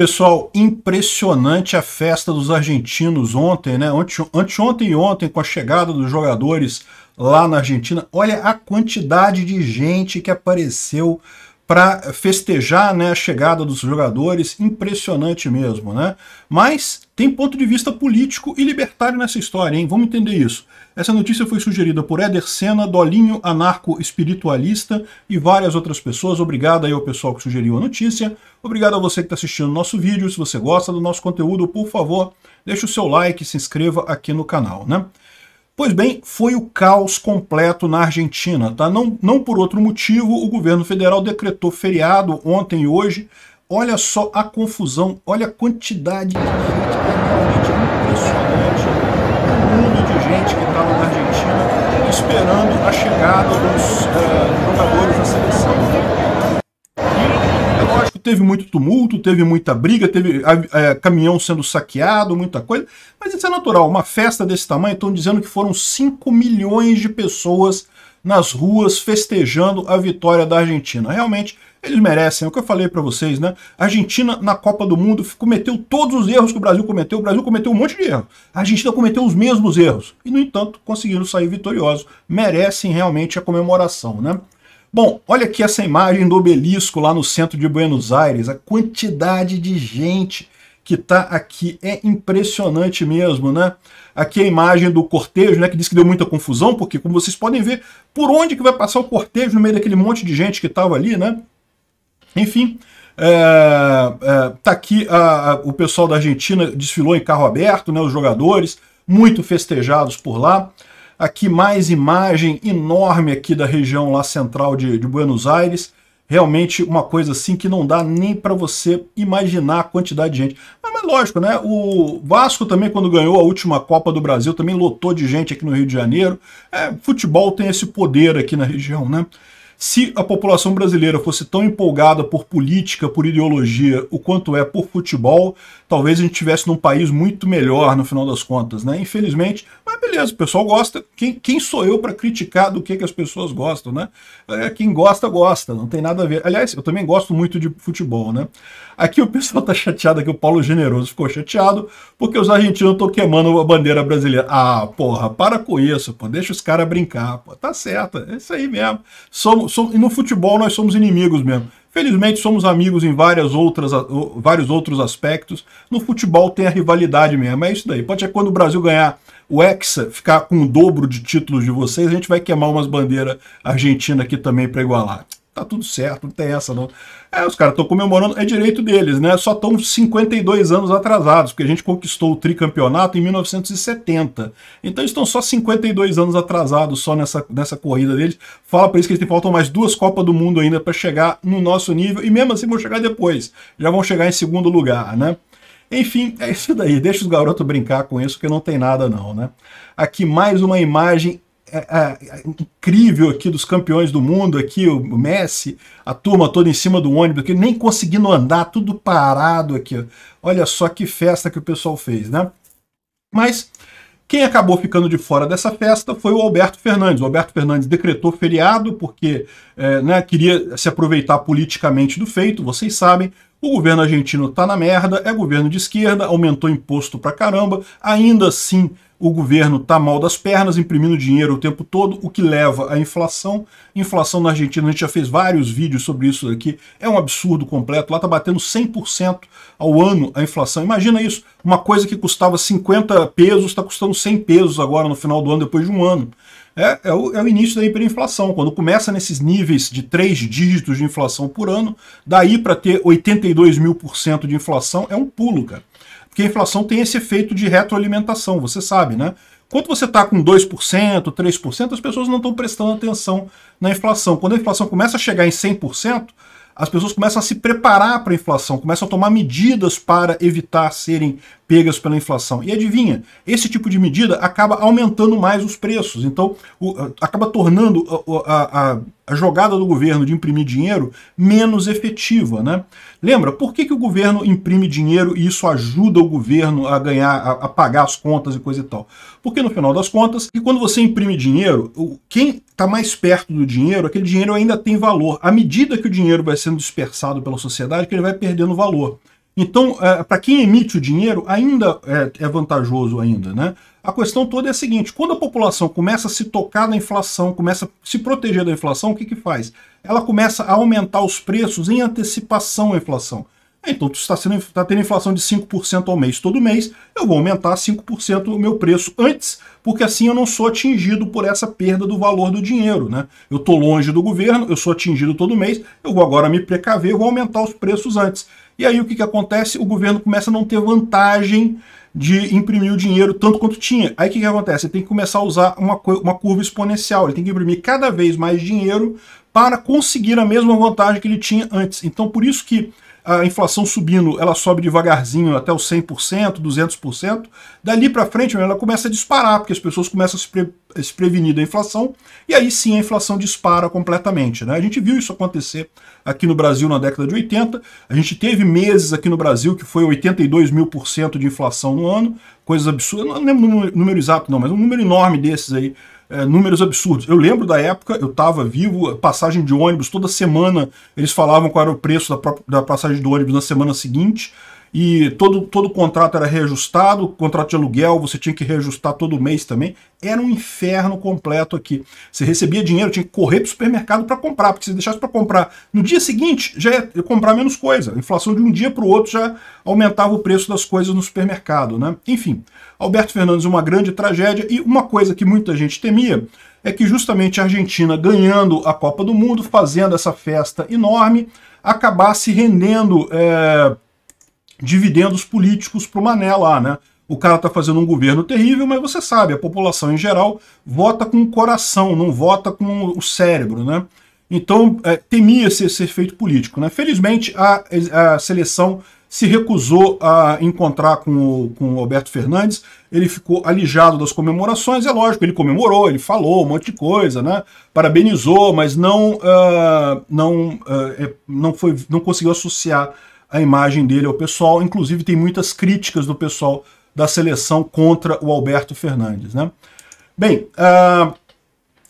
Pessoal, impressionante a festa dos argentinos ontem, né? anteontem e ontem, com a chegada dos jogadores lá na Argentina. Olha a quantidade de gente que apareceu para festejar né, a chegada dos jogadores, impressionante mesmo, né? Mas tem ponto de vista político e libertário nessa história, hein? Vamos entender isso. Essa notícia foi sugerida por Éder Senna, Dolinho, anarco-espiritualista e várias outras pessoas. Obrigado aí ao pessoal que sugeriu a notícia. Obrigado a você que está assistindo o nosso vídeo. Se você gosta do nosso conteúdo, por favor, deixe o seu like e se inscreva aqui no canal, né? Pois bem, foi o caos completo na Argentina. Tá? Não, não por outro motivo, o governo federal decretou feriado ontem e hoje. Olha só a confusão, olha a quantidade de gente. É impressionante o mundo de gente que estava tá na Argentina esperando a chegada dos uh, jogadores da seleção teve muito tumulto, teve muita briga, teve é, caminhão sendo saqueado, muita coisa, mas isso é natural. Uma festa desse tamanho, estão dizendo que foram 5 milhões de pessoas nas ruas festejando a vitória da Argentina. Realmente, eles merecem, é o que eu falei para vocês, né? A Argentina, na Copa do Mundo, cometeu todos os erros que o Brasil cometeu. O Brasil cometeu um monte de erros. A Argentina cometeu os mesmos erros. E, no entanto, conseguiram sair vitoriosos. Merecem realmente a comemoração, né? Bom, olha aqui essa imagem do obelisco lá no centro de Buenos Aires. A quantidade de gente que está aqui é impressionante mesmo, né? Aqui a imagem do cortejo, né, que disse que deu muita confusão, porque como vocês podem ver, por onde que vai passar o cortejo no meio daquele monte de gente que estava ali, né? Enfim, é, é, tá aqui a, a, o pessoal da Argentina desfilou em carro aberto, né, os jogadores, muito festejados por lá. Aqui mais imagem enorme aqui da região lá central de, de Buenos Aires. Realmente uma coisa assim que não dá nem para você imaginar a quantidade de gente. Mas, mas lógico, né? O Vasco também, quando ganhou a última Copa do Brasil, também lotou de gente aqui no Rio de Janeiro. É, futebol tem esse poder aqui na região, né? Se a população brasileira fosse tão empolgada por política, por ideologia, o quanto é por futebol, talvez a gente tivesse num país muito melhor no final das contas, né? Infelizmente, mas beleza, o pessoal gosta. Quem, quem sou eu para criticar do que, que as pessoas gostam, né? É, quem gosta, gosta, não tem nada a ver. Aliás, eu também gosto muito de futebol, né? Aqui o pessoal tá chateado, aqui o Paulo Generoso ficou chateado, porque os argentinos estão queimando a bandeira brasileira. Ah, porra, para com isso, pô, deixa os caras brincar, pô. Tá certo, é isso aí mesmo. Somos, somos, e no futebol nós somos inimigos mesmo. Felizmente somos amigos em várias outras, vários outros aspectos. No futebol tem a rivalidade mesmo, é isso daí. Pode ser quando o Brasil ganhar o Hexa, ficar com o dobro de títulos de vocês, a gente vai queimar umas bandeiras argentinas aqui também para igualar tá tudo certo, não tem essa não. É, os caras estão comemorando, é direito deles, né? Só estão 52 anos atrasados, porque a gente conquistou o tricampeonato em 1970. Então estão só 52 anos atrasados só nessa, nessa corrida deles. Fala para eles que eles faltam mais duas Copas do Mundo ainda para chegar no nosso nível, e mesmo assim vão chegar depois. Já vão chegar em segundo lugar, né? Enfim, é isso daí. Deixa os garotos brincar com isso, que não tem nada não, né? Aqui mais uma imagem é, é, incrível aqui dos campeões do mundo, aqui o Messi, a turma toda em cima do ônibus, aqui, nem conseguindo andar, tudo parado aqui. Olha só que festa que o pessoal fez, né? Mas quem acabou ficando de fora dessa festa foi o Alberto Fernandes. O Alberto Fernandes decretou feriado porque é, né, queria se aproveitar politicamente do feito, vocês sabem, o governo argentino está na merda, é governo de esquerda, aumentou imposto pra caramba, ainda assim o governo está mal das pernas, imprimindo dinheiro o tempo todo, o que leva à inflação. Inflação na Argentina, a gente já fez vários vídeos sobre isso aqui, é um absurdo completo. Lá está batendo 100% ao ano a inflação. Imagina isso, uma coisa que custava 50 pesos está custando 100 pesos agora no final do ano, depois de um ano é, é, o, é o início da hiperinflação, quando começa nesses níveis de três dígitos de inflação por ano, daí para ter 82 mil por cento de inflação é um pulo, cara. Porque a inflação tem esse efeito de retroalimentação, você sabe, né? Quando você está com 2%, 3%, as pessoas não estão prestando atenção na inflação. Quando a inflação começa a chegar em 100%, as pessoas começam a se preparar para a inflação, começam a tomar medidas para evitar serem pegas pela inflação. E adivinha, esse tipo de medida acaba aumentando mais os preços, então o, acaba tornando a, a, a a jogada do governo de imprimir dinheiro menos efetiva. Né? Lembra, por que, que o governo imprime dinheiro e isso ajuda o governo a ganhar, a, a pagar as contas e coisa e tal? Porque no final das contas, que quando você imprime dinheiro, quem está mais perto do dinheiro, aquele dinheiro ainda tem valor. À medida que o dinheiro vai sendo dispersado pela sociedade, que ele vai perdendo valor. Então, é, para quem emite o dinheiro, ainda é, é, vantajoso ainda, né? A questão toda é a seguinte, quando a população começa a se tocar na inflação, começa a se proteger da inflação, o que que faz? Ela começa a aumentar os preços em antecipação à inflação. Então, tu está, sendo, está tendo inflação de 5% ao mês todo mês, eu vou aumentar 5% o meu preço antes, porque assim eu não sou atingido por essa perda do valor do dinheiro. Né? Eu estou longe do governo, eu sou atingido todo mês, eu vou agora me precaver, eu vou aumentar os preços antes. E aí o que, que acontece? O governo começa a não ter vantagem de imprimir o dinheiro tanto quanto tinha. Aí o que, que acontece? Ele tem que começar a usar uma, uma curva exponencial, ele tem que imprimir cada vez mais dinheiro para conseguir a mesma vantagem que ele tinha antes. Então por isso que a inflação subindo, ela sobe devagarzinho até os 100%, 200%. Dali para frente, ela começa a disparar, porque as pessoas começam a se desprevenida a inflação, e aí sim a inflação dispara completamente. Né? A gente viu isso acontecer aqui no Brasil na década de 80, a gente teve meses aqui no Brasil que foi 82 mil por cento de inflação no ano, coisas absurdas, não lembro o número exato não, mas um número enorme desses aí, é, números absurdos. Eu lembro da época, eu estava vivo, passagem de ônibus, toda semana eles falavam qual era o preço da, própria, da passagem do ônibus na semana seguinte, e todo, todo contrato era reajustado, contrato de aluguel você tinha que reajustar todo mês também. Era um inferno completo aqui. Você recebia dinheiro, tinha que correr para o supermercado para comprar, porque se deixasse para comprar no dia seguinte, já ia comprar menos coisa. A inflação de um dia para o outro já aumentava o preço das coisas no supermercado. Né? Enfim, Alberto Fernandes, uma grande tragédia e uma coisa que muita gente temia é que justamente a Argentina ganhando a Copa do Mundo, fazendo essa festa enorme, acabasse rendendo... É dividendos políticos para o Mané lá, né? O cara está fazendo um governo terrível, mas você sabe, a população em geral vota com o coração, não vota com o cérebro, né? Então, é, temia-se esse efeito político. Né? Felizmente, a, a seleção se recusou a encontrar com o, com o Alberto Fernandes, ele ficou alijado das comemorações, é lógico, ele comemorou, ele falou um monte de coisa, né? parabenizou, mas não, uh, não, uh, não, foi, não conseguiu associar a imagem dele ao pessoal. Inclusive, tem muitas críticas do pessoal da seleção contra o Alberto Fernandes. Né? Bem, uh,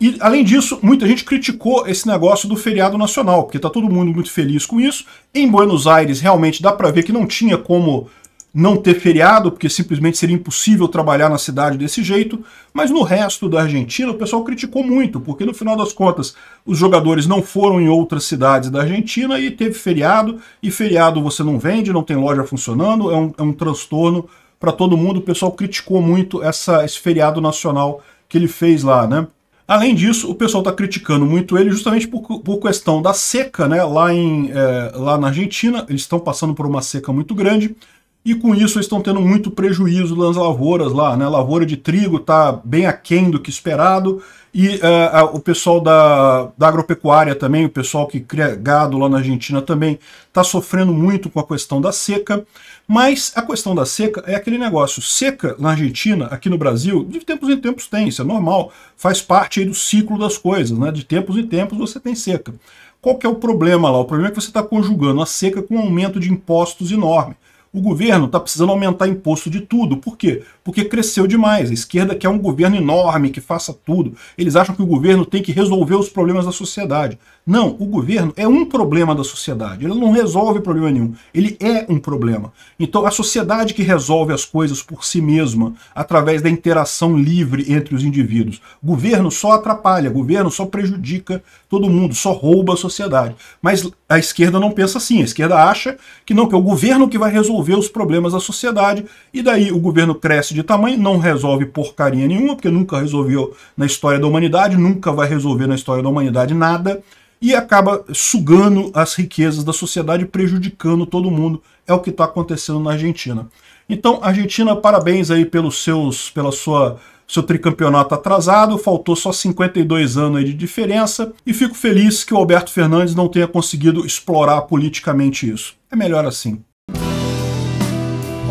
e além disso, muita gente criticou esse negócio do feriado nacional, porque está todo mundo muito feliz com isso. Em Buenos Aires, realmente dá para ver que não tinha como não ter feriado, porque simplesmente seria impossível trabalhar na cidade desse jeito, mas no resto da Argentina o pessoal criticou muito, porque no final das contas os jogadores não foram em outras cidades da Argentina e teve feriado, e feriado você não vende, não tem loja funcionando, é um, é um transtorno para todo mundo, o pessoal criticou muito essa, esse feriado nacional que ele fez lá, né? Além disso, o pessoal está criticando muito ele justamente por, por, questão da seca, né? Lá, em, é, lá na Argentina, eles estão passando por uma seca muito grande e com isso eles estão tendo muito prejuízo nas lavouras lá, né? A lavoura de trigo está bem aquém do que esperado e uh, o pessoal da, da, agropecuária também, o pessoal que cria gado lá na Argentina também está sofrendo muito com a questão da seca, mas a questão da seca é aquele negócio, seca na Argentina, aqui no Brasil, de tempos em tempos tem, isso é normal, faz parte do ciclo das coisas, né? De tempos em tempos você tem seca. Qual que é o problema lá? O problema é que você está conjugando a seca com um aumento de impostos enorme o governo está precisando aumentar imposto de tudo. Por quê? Porque cresceu demais. A esquerda quer um governo enorme que faça tudo. Eles acham que o governo tem que resolver os problemas da sociedade. Não, o governo é um problema da sociedade. Ele não resolve problema nenhum. Ele é um problema. Então, a sociedade que resolve as coisas por si mesma, através da interação livre entre os indivíduos. O governo só atrapalha, governo só prejudica todo mundo, só rouba a sociedade. Mas a esquerda não pensa assim. A esquerda acha que não, que é o governo que vai resolver resolver os problemas da sociedade, e daí o governo cresce de tamanho, não resolve porcaria nenhuma, porque nunca resolveu na história da humanidade, nunca vai resolver na história da humanidade nada, e acaba sugando as riquezas da sociedade, prejudicando todo mundo. É o que está acontecendo na Argentina. Então, Argentina, parabéns aí pelos seus, pela sua seu tricampeonato atrasado, faltou só 52 anos de diferença, e fico feliz que o Alberto Fernandes não tenha conseguido explorar politicamente isso. É melhor assim.